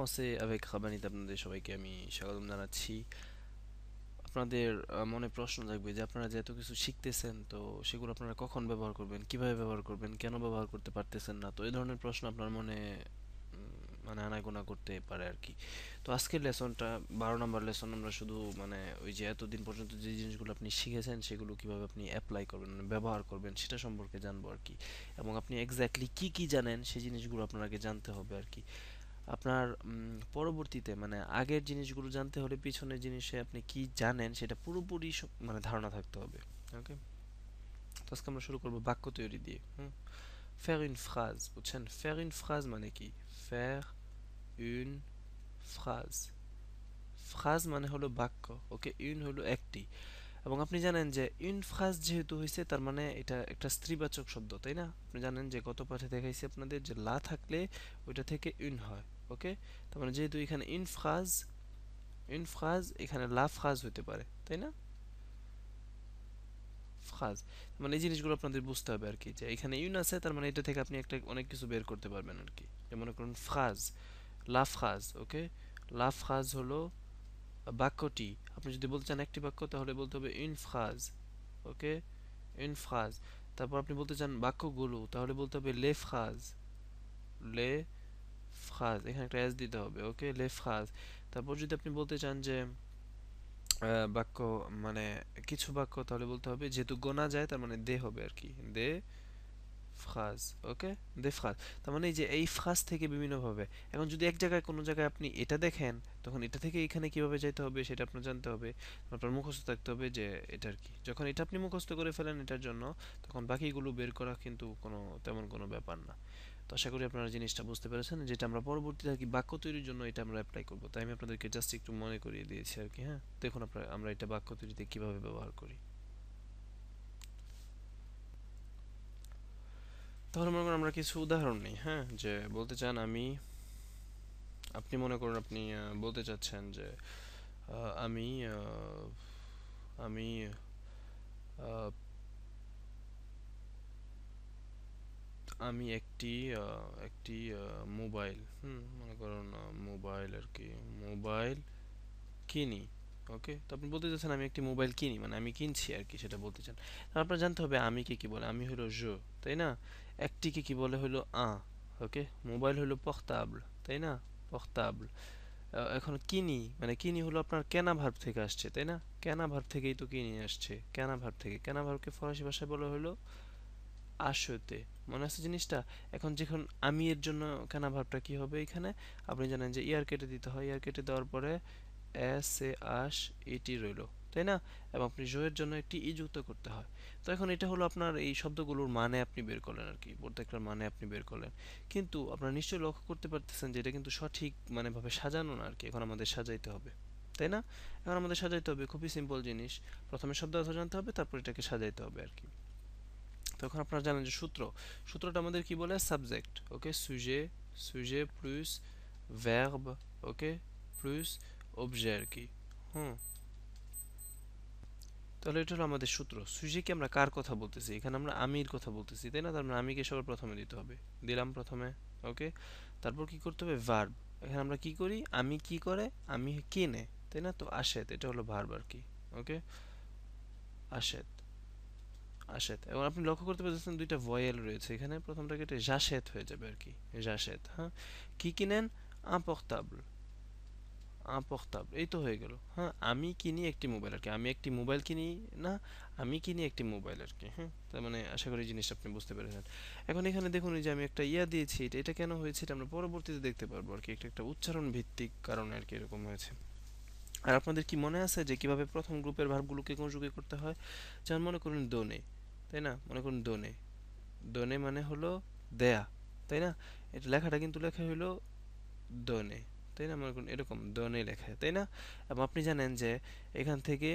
খসে আবেগ রাবানিতে আপনাদের সবাইকে আমি স্বাগতম জানাচ্ছি আপনাদের মনে প্রশ্ন থাকবে যে আপনারা যে এত কিছু শিখতেছেন তো সেগুলো আপনারা কখন ব্যবহার করবেন কিভাবে ব্যবহার করবেন কেন ব্যবহার করতে পারতেছেন না তো এই ধরনের প্রশ্ন আপনার মনে মানে আনাগোনা করতে পারে আর কি তো আজকের লেসনটা বারো নম্বর লেসন আমরা শুধু মানে ওই যে এতদিন পর্যন্ত যে জিনিসগুলো আপনি শিখেছেন সেগুলো কিভাবে আপনি অ্যাপ্লাই করবেন মানে ব্যবহার করবেন সেটা সম্পর্কে জানবো আর কি এবং আপনি এক্স্যাক্টলি কি কি জানেন সেই জিনিসগুলো আপনাকে জানতে হবে আর কি আপনার পরবর্তীতে মানে আগের জিনিসগুলো জানতে হলে পিছনের জিনিসে আপনি কি জানেন সেটা পুরোপুরি মানে ধারণা থাকতে হবে ওকে তো আজকে আমরা শুরু করব বাক্য তৈরি দিয়ে হুম ফের ইন ফ্রাজ বুঝছেন ফের ইন ফ্রাজ মানে কি ফের ইন ফ্রাজ ফ্রাজ মানে হলো বাক্য ওকে ইউন হলো একটি এবং আপনি জানেন যে ইউন ফ্রাজ যেহেতু হয়েছে তার মানে এটা একটা স্ত্রীবাচক শব্দ তাই না আপনি জানেন যে গত পাঠে দেখাইছি আপনাদের যে লা থাকলে ওইটা থেকে ইউন হয় ওকে তার মানে যেহেতু এখানে ইনফ্রাজ ইনফ্রাজ এখানে লাফ্রাজ হতে পারে তাই না ফ্রাজ মানে এই জিনিসগুলো আপনাদের বুঝতে হবে আর কি যে এখানে ইউন আছে তার মানে এটা থেকে আপনি একটা অনেক কিছু বের করতে পারবেন আর কি যে মনে করুন ফ্রাজ লাফ্রাজ ওকে লাফ্রাজ হলো বাক্যটি আপনি যদি বলতে চান একটি বাক্য তাহলে বলতে হবে ইনফ্রাজ ওকে ইনফ্রাজ তারপর আপনি বলতে চান বাক্যগুলো তাহলে বলতে হবে লেফ্রাজ লে ফ্রাজ এখানে একটা এস দিতে হবে ওকে লে ফ্রাজ তারপর যদি আপনি বলতে চান যে বাক্য মানে কিছু বাক্য তাহলে বলতে হবে যেহেতু গোনা যায় তার মানে দে হবে আর কি দে ফ্রাজ ওকে দে ফ্রাজ তার মানে এই যে এই ফ্রাজ থেকে বিভিন্নভাবে এখন যদি এক জায়গায় কোনো জায়গায় আপনি এটা দেখেন তখন এটা থেকে এখানে কিভাবে যাইতে হবে সেটা আপনার জানতে হবে আপনার মুখস্থ থাকতে হবে যে এটা আর কি যখন এটা আপনি মুখস্থ করে ফেলেন এটার জন্য তখন বাকিগুলো বের করা কিন্তু কোনো তেমন কোনো ব্যাপার না তো আশা করি আপনারা জিনিসটা বুঝতে পেরেছেন যেটা আমরা পরবর্তী আর কি বাক্য তৈরির জন্য এটা আমরা অ্যাপ্লাই করবো তাই আমি আপনাদেরকে জাস্ট একটু মনে করিয়ে দিয়েছি আর কি হ্যাঁ দেখুন আপনারা আমরা এটা বাক্য তৈরিতে কীভাবে ব্যবহার করি তাহলে মনে করেন আমরা কিছু উদাহরণ নিই হ্যাঁ যে বলতে চান আমি আপনি মনে করুন আপনি বলতে চাচ্ছেন যে আমি আমি আমি একটি একটি মোবাইল হুম মনে করুন মোবাইল আর কি মোবাইল কিনি ওকে তো আপনি বলতে চাচ্ছেন আমি একটি মোবাইল কিনি মানে আমি কিনছি আর কি সেটা বলতে চান আপনার জানতে হবে আমি কি কি বলে আমি হলো জো তাই না একটিকে কি বলে হলো আ ওকে মোবাইল হলো পখতাবল তাই না পখতাবল এখন কিনি মানে কিনি হলো আপনার কেনা ভার্ব থেকে আসছে তাই না কেনা ভার্ব থেকেই তো কিনি আসছে কেনা ভার্ব থেকে কেনা ভার্বকে ফরাসি ভাষায় বলা হলো আশতে মনে আছে জিনিসটা এখন যখন আমি এর জন্য কানা ভাবটা কি হবে এখানে আপনি জানেন যে ইয়ার e কেটে দিতে হয় ইয়ার e কেটে দেওয়ার পরে এস এ আশ এটি রইল তাই না এবং আপনি জয়ের জন্য একটি ই e যুক্ত করতে হয় তো এখন এটা হলো আপনার এই শব্দগুলোর মানে আপনি বের করলেন আর কি প্রত্যেকটার মানে আপনি বের করলেন কিন্তু আপনারা নিশ্চয়ই লক্ষ্য করতে পারতেছেন যে এটা কিন্তু সঠিক মানে ভাবে সাজানো না আর কি এখন আমাদের সাজাইতে হবে তাই না এখন আমাদের সাজাইতে হবে খুবই সিম্পল জিনিস প্রথমে শব্দ অর্থ জানতে হবে তারপর এটাকে সাজাইতে হবে আর কি তখন আপনারা জানেন যে সূত্র সূত্রটা আমাদের কি বলে সাবজেক্ট ওকে সুজে সুজে plus verb okay plus object আর কি হুম hmm. তাহলে এটা হলো আমাদের সূত্র সুজেকে আমরা কার কথা বলতেছি এখানে আমরা আমির কথা বলতেছি তাই না তার মানে আমিকে সবার প্রথমে দিতে হবে দিলাম প্রথমে ওকে তারপর কি করতে হবে ভার্ব এখানে আমরা কি করি আমি কি করে আমি কিনে তাই না তো আশেত এটা হলো ভার্ব আর কি ওকে আশেত আশেত এবং আপনি লক্ষ্য করতে পারছেন দুইটা ভয়েল রয়েছে এখানে প্রথমটা কেটে জাসেত হয়ে যাবে আর কি জাসেত হ্যাঁ কি কিনেন আপক্তাবল আপক্তাবল এই তো হয়ে গেল হ্যাঁ আমি কিনি একটি মোবাইল আর কি আমি একটি মোবাইল কিনি না আমি কিনি একটি মোবাইল আর কি হ্যাঁ তার মানে আশা করি জিনিসটা আপনি বুঝতে পেরেছেন এখন এখানে দেখুন যে আমি একটা ইয়া দিয়েছি এটা এটা কেন হয়েছে এটা আমরা পরবর্তীতে দেখতে পারবো আর কি একটা একটা উচ্চারণ ভিত্তিক কারণে আর কি এরকম হয়েছে আর আপনাদের কি মনে আছে যে কিভাবে প্রথম গ্রুপের ভার্বগুলোকে কনজুগে করতে হয় যেমন মনে করুন দোনে তাই না মনে করুন দোনে দোনে মানে হলো দেয়া তাই না এটা লেখাটা কিন্তু লেখা হইলো দোনে তাই না মনে করুন এরকম দোনে লেখা তাই না এবং আপনি জানেন যে এখান থেকে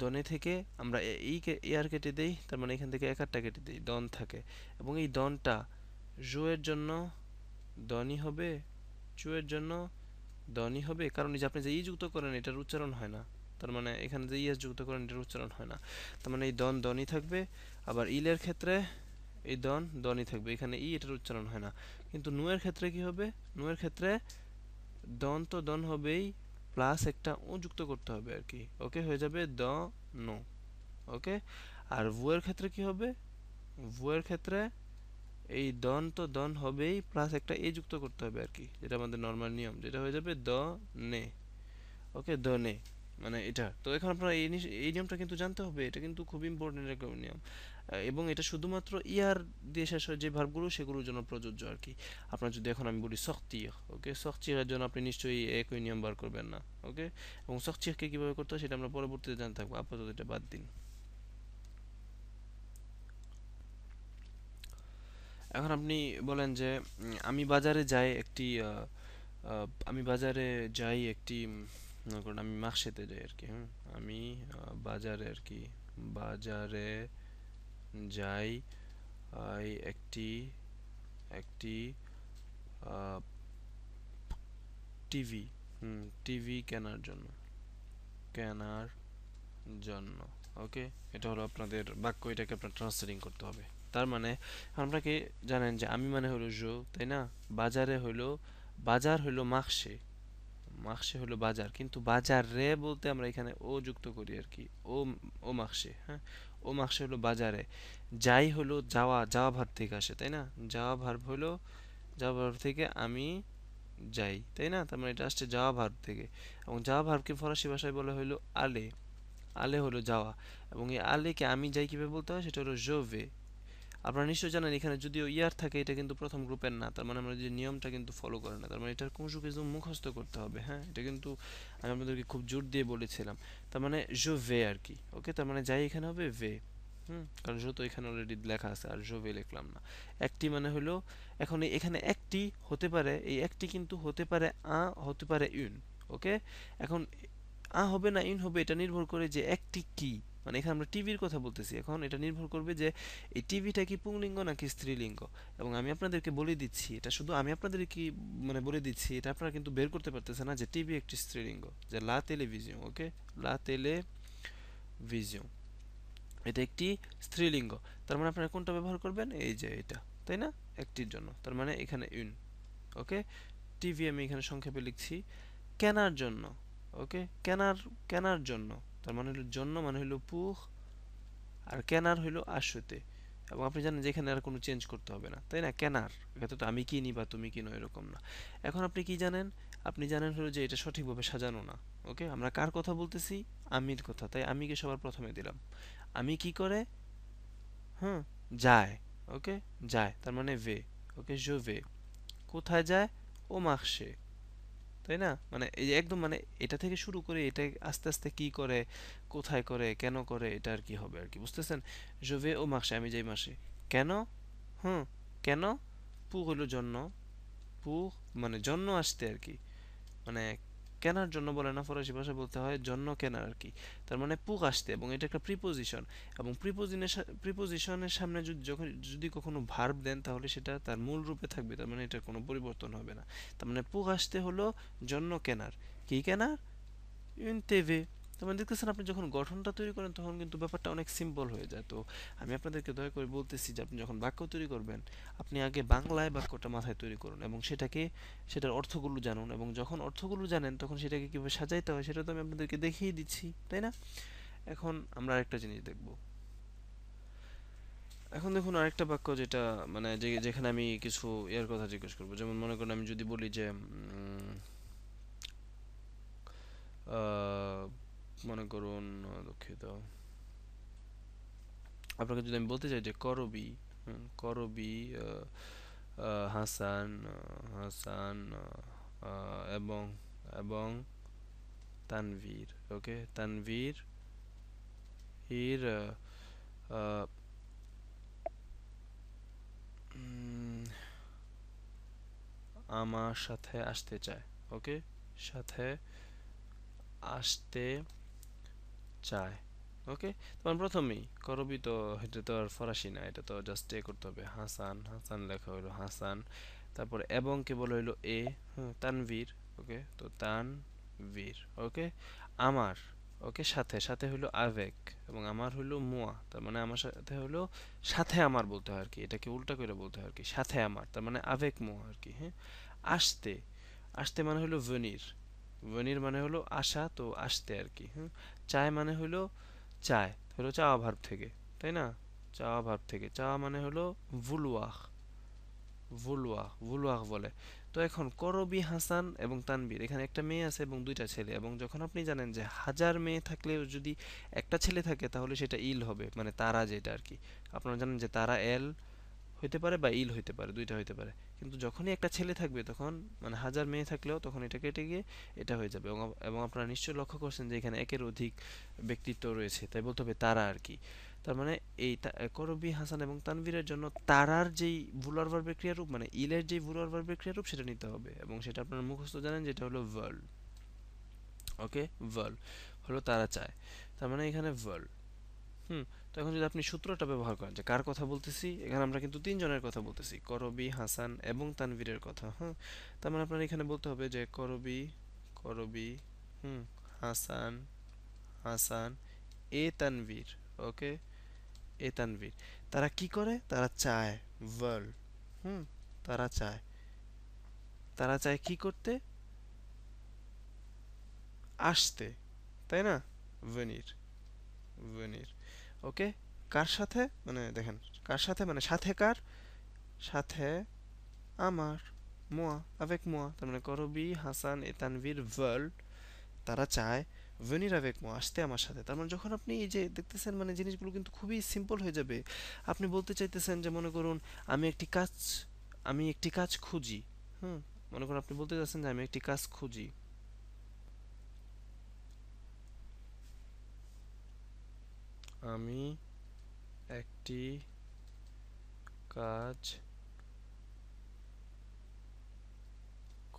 দনে থেকে আমরা এই এয়ার কেটে দেই তার মানে এখান থেকে এক আটটা কেটে দিই দন থাকে এবং এই দনটা জুয়ের জন্য দনই হবে চুয়ের জন্য দনই হবে কারণ যে আপনি যে ই যুক্ত করেন এটার উচ্চারণ হয় না তার মানে এখানে যে ইয়া যুক্ত করেন এটার উচ্চারণ হয় না তার মানে এই দন দনই থাকবে আবার ইলের ক্ষেত্রে এই দন দনই থাকবে এখানে ই এটার উচ্চারণ হয় না কিন্তু নুয়ের ক্ষেত্রে কি হবে নুয়ের ক্ষেত্রে দন তো দন হবেই প্লাস একটা ও যুক্ত করতে হবে আর কি ওকে হয়ে যাবে দ নো ওকে আর ভুয়ের ক্ষেত্রে কি হবে ভুয়ের ক্ষেত্রে এই দন তো দন হবেই প্লাস একটা এ যুক্ত করতে হবে আর কি যেটা আমাদের নর্মাল নিয়ম যেটা হয়ে যাবে দ নে ওকে দ নে মানে এটা তো এখন আপনারা এই এই নিয়মটা কিন্তু জানতে হবে এটা কিন্তু খুব ইম্পর্টেন্ট একটা নিয়ম এবং এটা শুধুমাত্র ইয়ার দিয়ে শেষ হয় যে ভার্বগুলো সেগুলোর জন্য প্রযোজ্য আর কি আপনার যদি এখন আমি বলি সখচিয়া ওকে সখচিয়ার জন্য আপনি নিশ্চয়ই একই নিয়ম বার করবেন না ওকে এবং সখচিয়াকে কীভাবে করতে হয় সেটা আমরা পরবর্তীতে জানতে থাকবো আপাতত এটা বাদ দিন এখন আপনি বলেন যে আমি বাজারে যাই একটি আমি বাজারে যাই একটি আমি মাকসেতে যাই আর কি হ্যাঁ আমি বাজারে আর কি বাজারে যাই একটি একটি টিভি টিভি কেনার জন্য কেনার জন্য ওকে এটা হলো আপনাদের বাক্য এটাকে আপনার ট্রান্সলেটিং করতে হবে তার মানে আমরা কি জানেন যে আমি মানে হলো জো তাই না বাজারে হলো বাজার হলো মাখসে মাখসে হলো বাজার কিন্তু বাজার রে বলতে আমরা এখানে ও যুক্ত করি আর কি ও ও মাখসে হ্যাঁ ও মাসে হলো বাজারে যাই হলো যাওয়া যাওয়া ভার থেকে আসে তাই না যাওয়া ভার হলো যাওয়া ভার থেকে আমি যাই তাই না তার মানে এটা আসছে যাওয়া ভার থেকে এবং যাওয়া ভারকে ফরাসি ভাষায় বলা হলো আলে আলে হলো যাওয়া এবং এই আলেকে আমি যাই কীভাবে বলতে হয় সেটা হলো জোভে আপনারা নিশ্চয়ই জানেন এখানে যদিও ইয়ার থাকে এটা কিন্তু প্রথম গ্রুপের না তার মানে আমরা যে নিয়মটা কিন্তু ফলো করে না তার মানে এটার কুমসু কিছু মুখস্থ করতে হবে হ্যাঁ এটা কিন্তু আমি আপনাদেরকে খুব জোর দিয়ে বলেছিলাম তার মানে জো ভে আর কি ওকে তার মানে যাই এখানে হবে ভে হুম কারণ তো এখানে অলরেডি লেখা আছে আর জো ভে লিখলাম না একটি মানে হলো এখন এখানে একটি হতে পারে এই একটি কিন্তু হতে পারে আ হতে পারে ইউন ওকে এখন আ হবে না ইউন হবে এটা নির্ভর করে যে একটি কি মানে এখানে আমরা টিভির কথা বলতেছি এখন এটা নির্ভর করবে যে এই টিভিটা কি পুংলিঙ্গ নাকি স্ত্রীলিঙ্গ এবং আমি আপনাদেরকে বলে দিচ্ছি এটা শুধু আমি আপনাদের কি মানে বলে দিচ্ছি এটা আপনারা কিন্তু বের করতে পারতেছে না যে টিভি একটি স্ত্রীলিঙ্গ যে লা টেলিভিশন ওকে লা টেলিভিশন এটা একটি স্ত্রীলিঙ্গ তার মানে আপনারা কোনটা ব্যবহার করবেন এই যে এটা তাই না একটির জন্য তার মানে এখানে ইউন ওকে টিভি আমি এখানে সংক্ষেপে লিখছি কেনার জন্য ওকে কেনার কেনার জন্য তার মানে হলো জন্য মানে হলো পুহ আর কেনার হলো আশুতে এবং আপনি জানেন যে এখানে আর কোনো চেঞ্জ করতে হবে না তাই না কেনার এটা তো আমি কিনি বা তুমি কিনো এরকম না এখন আপনি কি জানেন আপনি জানেন হলো যে এটা সঠিকভাবে সাজানো না ওকে আমরা কার কথা বলতেছি আমির কথা তাই আমিকে সবার প্রথমে দিলাম আমি কি করে হ্যাঁ যায় ওকে যায় তার মানে ভে ওকে জো ভে কোথায় যায় ও মাখসে তাই না মানে এই একদম মানে এটা থেকে শুরু করে এটা আস্তে আস্তে কি করে কোথায় করে কেন করে এটা আর কি হবে আর কি বুঝতেছেন জোভে ও মাসে আমি যাই মাসে কেন হুম কেন পু হইল জন্য পু মানে জন্য আসতে আর কি মানে কেনার জন্য বলে না ফরাসি ভাষায় বলতে হয় জন্য কেনার আর কি তার মানে পুক আসতে এবং এটা একটা প্রিপোজিশন এবং প্রিপোজিনের প্রিপোজিশনের সামনে যদি যখন যদি কখনো ভার্ব দেন তাহলে সেটা তার মূল রূপে থাকবে তার মানে এটা কোনো পরিবর্তন হবে না তার মানে পুক আসতে হলো জন্য কেনার কি কেনার ইউন তেভে তো মানে দেখতেছেন আপনি যখন গঠনটা তৈরি করেন তখন কিন্তু ব্যাপারটা অনেক সিম্পল হয়ে যায় তো আমি আপনাদেরকে দয়া করে বলতেছি যে আপনি যখন বাক্য তৈরি করবেন আপনি আগে বাংলায় বাক্যটা মাথায় তৈরি করুন এবং সেটাকে সেটার অর্থগুলো জানুন এবং যখন অর্থগুলো জানেন তখন সেটাকে কীভাবে সাজাইতে হয় সেটা তো আমি আপনাদেরকে দেখিয়ে দিচ্ছি তাই না এখন আমরা আরেকটা জিনিস দেখব এখন দেখুন আরেকটা বাক্য যেটা মানে যে যেখানে আমি কিছু ইয়ার কথা জিজ্ঞেস করবো যেমন মনে করেন আমি যদি বলি যে মনে করুন দুঃখিত আপনাকে যদি আমি বলতে চাই যে করবি করবি হাসান হাসান এবং এবং তানভীর ওকে তানভীর ইর আমার সাথে আসতে চায় ওকে সাথে আসতে চায় ওকে তোমার প্রথমেই করবি তো এটা তো আর ফরাসি না এটা তো জাস্ট এ করতে হবে হাসান হাসান লেখা হইলো হাসান তারপর এবং কে বলা হলো এ তানভীর ওকে তো তান বীর ওকে আমার ওকে সাথে সাথে হইলো আবেগ এবং আমার হইলো মোয়া তার মানে আমার সাথে হইলো সাথে আমার বলতে হয় আর কি এটাকে উল্টা করে বলতে হয় আর কি সাথে আমার তার মানে আবেগ মোয়া আর কি হ্যাঁ আসতে আসতে মানে হইলো ভনির ভেনির মানে হলো আশা তো আসতে আর কি হুম চায় মানে হলো চায় হলো চাওয়া ভার্ব থেকে তাই না চাওয়া ভার্ব থেকে চাওয়া মানে হলো ভুলওয়াহ ভুলওয়াহ ভুলওয়াহ বলে তো এখন করবি হাসান এবং তানবির এখানে একটা মেয়ে আছে এবং দুইটা ছেলে এবং যখন আপনি জানেন যে হাজার মেয়ে থাকলেও যদি একটা ছেলে থাকে তাহলে সেটা ইল হবে মানে তারা যেটা আর কি আপনারা জানেন যে তারা এল হইতে পারে বা ইল হইতে পারে দুইটা হইতে পারে কিন্তু যখনই একটা ছেলে থাকবে তখন মানে হাজার মেয়ে থাকলেও তখন এটা কেটে গিয়ে এটা হয়ে যাবে এবং আপনারা নিশ্চয়ই লক্ষ্য করছেন যে এখানে একের অধিক ব্যক্তিত্ব রয়েছে তাই বলতে হবে তারা আর কি তার মানে এই করবি হাসান এবং তানভীরের জন্য তারার যেই ভুলার ভার্বের রূপ মানে ইলের যেই ভুলার বিক্রিয়া রূপ সেটা নিতে হবে এবং সেটা আপনারা মুখস্থ জানেন যেটা হলো ভার্ল ওকে ভার্ল হলো তারা চায় তার মানে এখানে ভার্ল হুম এখন যদি আপনি সূত্রটা ব্যবহার করেন যে কার কথা বলতেছি এখানে আমরা কিন্তু তিনজনের কথা বলতেছি করবি হাসান এবং তানভীরের কথা হ্যাঁ তার মানে আপনার এখানে বলতে হবে যে করবি করবি হুম হাসান হাসান এ তানভীর ওকে এ তানভীর তারা কি করে তারা চায় ওয়ার্ল্ড হুম তারা চায় তারা চায় কি করতে আসতে তাই না ভেনির ভেনির ওকে কার সাথে মানে দেখেন কার সাথে মানে সাথে কার সাথে আমার মোয়া আবেগ মোয়া তার মানে করবি হাসান এতানভীর ওয়ার্ল্ড তারা চায় ভেনির আবেগ মোয়া আসতে আমার সাথে তার মানে যখন আপনি এই যে দেখতেছেন মানে জিনিসগুলো কিন্তু খুবই সিম্পল হয়ে যাবে আপনি বলতে চাইতেছেন যে মনে করুন আমি একটি কাজ আমি একটি কাজ খুঁজি হুম মনে করুন আপনি বলতে চাচ্ছেন যে আমি একটি কাজ খুঁজি আমি একটি কাজ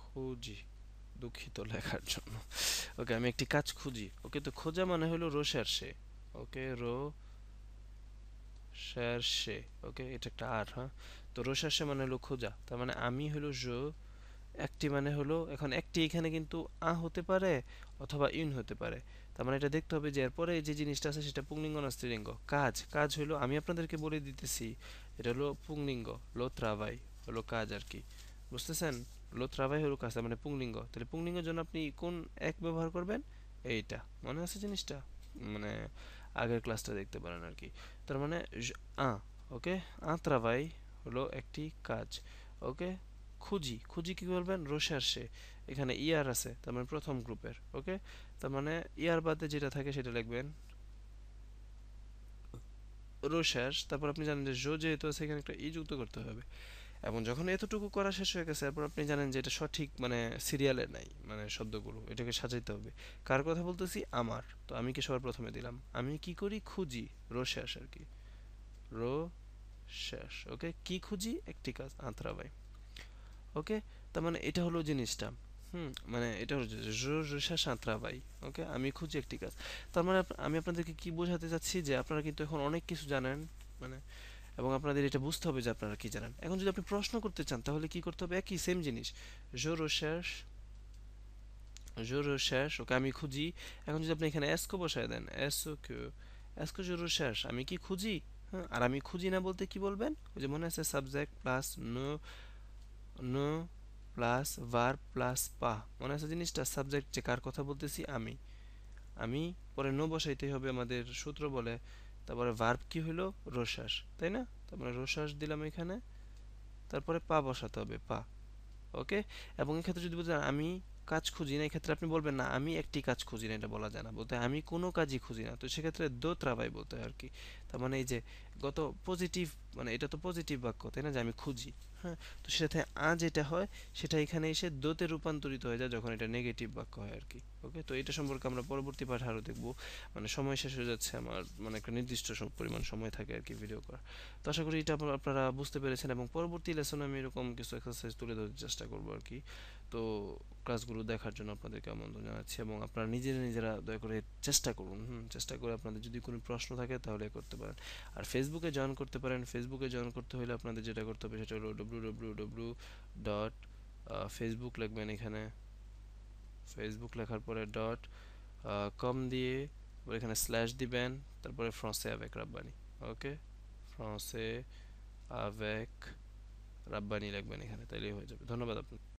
খুঁজি দুঃখিত লেখার জন্য ওকে আমি একটি কাজ খুঁজি ওকে তো খোঁজা মানে হলো রোসার্সে ওকে রো সে ওকে এটা একটা আর হ্যাঁ তো রোসার্সে মানে হলো খোঁজা তার মানে আমি হলো রো একটি মানে হলো এখন একটি এখানে কিন্তু আ হতে পারে অথবা ইন হতে পারে তার মানে এটা দেখতে হবে যে এরপরে যে জিনিসটা আছে সেটা পুংলিঙ্গ না স্ত্রীলিঙ্গ কাজ কাজ হলো আমি আপনাদেরকে বলে দিতেছি এটা হলো পুংলিঙ্গ লোত্রাভাই হলো কাজ আর কি বুঝতেছেন লোত্রাভাই হলো কাজ তার মানে পুংলিঙ্গ তাহলে পুংলিঙ্গের জন্য আপনি কোন এক ব্যবহার করবেন এইটা মনে আছে জিনিসটা মানে আগের ক্লাসটা দেখতে পারেন আর কি তার মানে আ ওকে আত্রাভাই হলো একটি কাজ ওকে খুঁজি খুঁজি কি বলবেন রোসার্সে এখানে ইয়ার আছে তার মানে প্রথম গ্রুপের ওকে তার মানে ইয়ার বাদে যেটা থাকে সেটা লিখবেন রোশাস তারপর আপনি জানেন যে জো যেহেতু আছে এখানে একটা ই যুক্ত করতে হবে এবং যখন এতটুকু করা শেষ হয়ে গেছে তারপর আপনি জানেন যে এটা সঠিক মানে সিরিয়ালে নাই মানে শব্দগুলো এটাকে সাজাইতে হবে কার কথা বলতেছি আমার তো আমি কি সবার প্রথমে দিলাম আমি কি করি খুঁজি রো শেষ আর কি রো শেষ ওকে কি খুঁজি একটি কাজ আঁতরা ভাই ওকে তার মানে এটা হলো জিনিসটা হুম মানে এটা হচ্ছে সাঁতরাবাই ওকে আমি খুঁজি একটি কাজ তার মানে আমি আপনাদেরকে কি বোঝাতে চাচ্ছি যে আপনারা কিন্তু এখন অনেক কিছু জানেন মানে এবং আপনাদের এটা বুঝতে হবে যে আপনারা কি জানেন এখন যদি আপনি প্রশ্ন করতে চান তাহলে কি করতে হবে একই সেম জিনিস জো শেষ জো শেষ ওকে আমি খুঁজি এখন যদি আপনি এখানে এসকো বসায় দেন ও কিউ এসকো জো শেষ আমি কি খুঁজি হ্যাঁ আর আমি খুঁজি না বলতে কি বলবেন ওই যে মনে আছে সাবজেক্ট প্লাস নো নো প্লাস ভার প্লাস পা মনে আছে জিনিসটা সাবজেক্ট যে কার কথা বলতেছি আমি আমি পরে নো বসাইতেই হবে আমাদের সূত্র বলে তারপরে ভার্ব কি হলো রোশ্বাস তাই না তারপরে রোশ্বাস দিলাম এখানে তারপরে পা বসাতে হবে পা ওকে এবং এক্ষেত্রে যদি বলতে আমি কাজ খুঁজি না এক্ষেত্রে আপনি বলবেন না আমি একটি কাজ খুঁজি না এটা বলা যায় না বলতে আমি কোনো কাজই খুঁজি না তো সেক্ষেত্রে দো ত্রাবাই বলতে হয় আর কি তার মানে এই যে গত পজিটিভ মানে এটা তো পজিটিভ বাক্য তাই না যে আমি খুঁজি হ্যাঁ তো সেটাতে আ যেটা হয় সেটা এখানে এসে দোতে রূপান্তরিত হয়ে যায় যখন এটা নেগেটিভ বাক্য হয় আর কি ওকে তো এটা সম্পর্কে আমরা পরবর্তী পাঠ আরও দেখবো মানে সময় শেষ হয়ে যাচ্ছে আমার মানে একটা নির্দিষ্ট পরিমাণ সময় থাকে আর কি ভিডিও করার তো আশা করি এটা আপনারা বুঝতে পেরেছেন এবং পরবর্তী লেসনে আমি এরকম কিছু এক্সারসাইজ তুলে ধরার চেষ্টা করবো আর কি তো ক্লাসগুলো দেখার জন্য আপনাদেরকে আমন্ত্রণ জানাচ্ছি এবং আপনারা নিজেরা নিজেরা দয়া করে চেষ্টা করুন হুম চেষ্টা করে আপনাদের যদি কোনো প্রশ্ন থাকে তাহলে করতে পারেন আর ফেসবুকে জয়েন করতে পারেন ফেসবুকে জয়েন করতে হলে আপনাদের যেটা করতে হবে সেটা হলো W W W dot Facebook লিখবেন এখানে ফেসবুক লেখার পরে ডট কম দিয়ে এখানে স্ল্যাশ দিবেন তারপরে ফ্রান্সে আবেক রাব্বানি ওকে ফ্রান্সে আবেক রাব্বানি লাগবেন এখানে তাইলেই হয়ে যাবে ধন্যবাদ আপনার